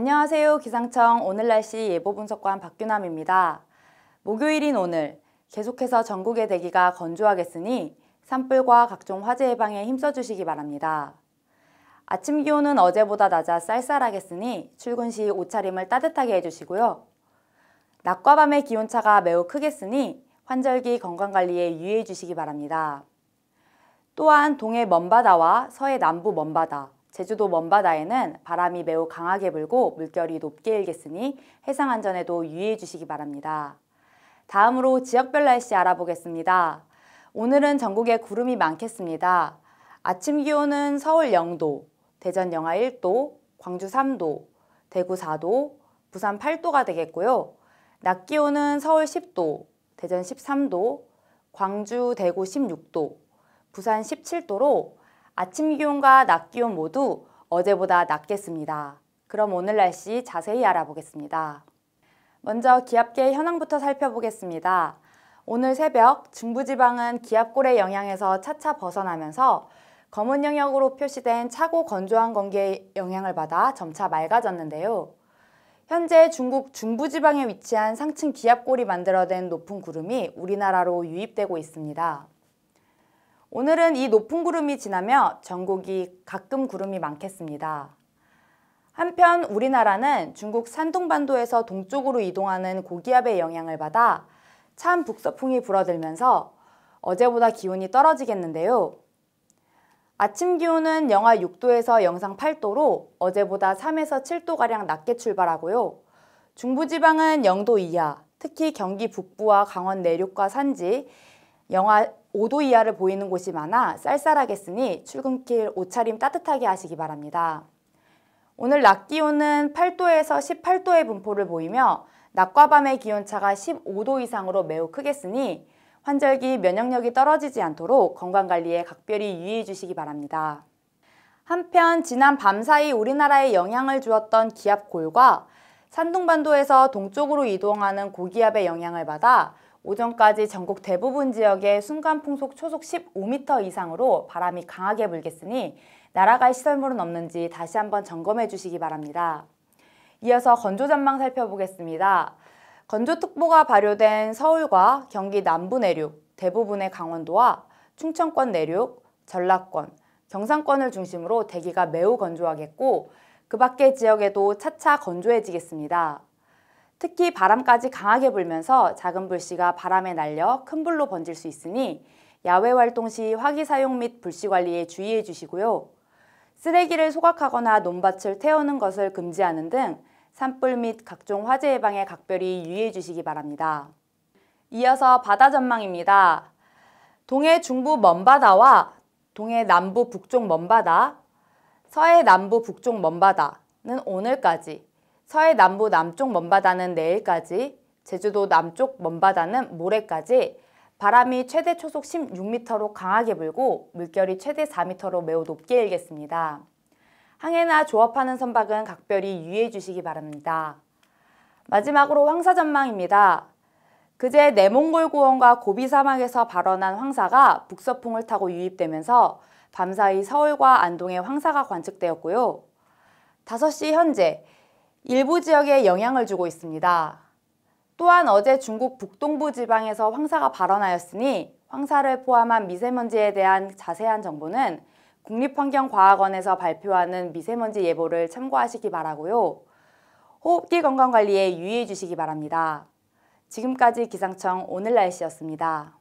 안녕하세요. 기상청 오늘 날씨 예보 분석관 박규남입니다. 목요일인 오늘 계속해서 전국의 대기가 건조하겠으니 산불과 각종 화재 예방에 힘써 주시기 바랍니다. 아침 기온은 어제보다 낮아 쌀쌀하겠으니 출근 시 옷차림을 따뜻하게 해주시고요. 낮과 밤의 기온차가 매우 크겠으니 환절기 건강관리에 유의해 주시기 바랍니다. 또한 동해 먼바다와 서해 남부 먼바다, 제주도 먼바다에는 바람이 매우 강하게 불고 물결이 높게 일겠으니 해상 안전에도 유의해 주시기 바랍니다. 다음으로 지역별 날씨 알아보겠습니다. 오늘은 전국에 구름이 많겠습니다. 아침 기온은 서울 0도, 대전 영하 1도, 광주 3도, 대구 4도, 부산 8도가 되겠고요. 낮 기온은 서울 10도, 대전 13도, 광주, 대구 16도, 부산 17도로 아침 기온과 낮 기온 모두 어제보다 낮겠습니다. 그럼 오늘 날씨 자세히 알아보겠습니다. 먼저 기압계 현황부터 살펴보겠습니다. 오늘 새벽 중부지방은 기압골의 영향에서 차차 벗어나면서 검은 영역으로 표시된 차고 건조한 공기의 영향을 받아 점차 맑아졌는데요. 현재 중국 중부지방에 위치한 상층 기압골이 만들어낸 높은 구름이 우리나라로 유입되고 있습니다. 오늘은 이 높은 구름이 지나며 전국이 가끔 구름이 많겠습니다. 한편 우리나라는 중국 산둥반도에서 동쪽으로 이동하는 고기압의 영향을 받아 찬 북서풍이 불어들면서 어제보다 기온이 떨어지겠는데요. 아침 기온은 영하 6도에서 영상 8도로 어제보다 3에서 7도가량 낮게 출발하고요. 중부지방은 0도 이하, 특히 경기 북부와 강원 내륙과 산지, 영하 5도 이하를 보이는 곳이 많아 쌀쌀하겠으니 출근길 옷차림 따뜻하게 하시기 바랍니다. 오늘 낮 기온은 8도에서 18도의 분포를 보이며 낮과 밤의 기온차가 15도 이상으로 매우 크겠으니 환절기 면역력이 떨어지지 않도록 건강관리에 각별히 유의해 주시기 바랍니다. 한편 지난 밤 사이 우리나라에 영향을 주었던 기압골과 산둥반도에서 동쪽으로 이동하는 고기압의 영향을 받아 오전까지 전국 대부분 지역에 순간풍속 초속 15m 이상으로 바람이 강하게 불겠으니 날아갈 시설물은 없는지 다시 한번 점검해 주시기 바랍니다. 이어서 건조 전망 살펴보겠습니다. 건조특보가 발효된 서울과 경기 남부 내륙, 대부분의 강원도와 충청권 내륙, 전라권, 경상권을 중심으로 대기가 매우 건조하겠고 그 밖의 지역에도 차차 건조해지겠습니다. 특히 바람까지 강하게 불면서 작은 불씨가 바람에 날려 큰 불로 번질 수 있으니 야외 활동 시 화기 사용 및 불씨 관리에 주의해 주시고요. 쓰레기를 소각하거나 논밭을 태우는 것을 금지하는 등 산불 및 각종 화재 예방에 각별히 유의해 주시기 바랍니다. 이어서 바다 전망입니다. 동해 중부 먼바다와 동해 남부 북쪽 먼바다, 서해 남부 북쪽 먼바다는 오늘까지 서해 남부 남쪽 먼바다는 내일까지, 제주도 남쪽 먼바다는 모레까지 바람이 최대 초속 16m로 강하게 불고 물결이 최대 4m로 매우 높게 일겠습니다. 항해나 조업하는 선박은 각별히 유의해 주시기 바랍니다. 마지막으로 황사 전망입니다. 그제 내몽골 고원과 고비 사막에서 발원한 황사가 북서풍을 타고 유입되면서 밤사이 서울과 안동에 황사가 관측되었고요. 5시 현재 일부 지역에 영향을 주고 있습니다. 또한 어제 중국 북동부 지방에서 황사가 발원하였으니 황사를 포함한 미세먼지에 대한 자세한 정보는 국립환경과학원에서 발표하는 미세먼지 예보를 참고하시기 바라고요. 호흡기 건강관리에 유의해 주시기 바랍니다. 지금까지 기상청 오늘 날씨였습니다.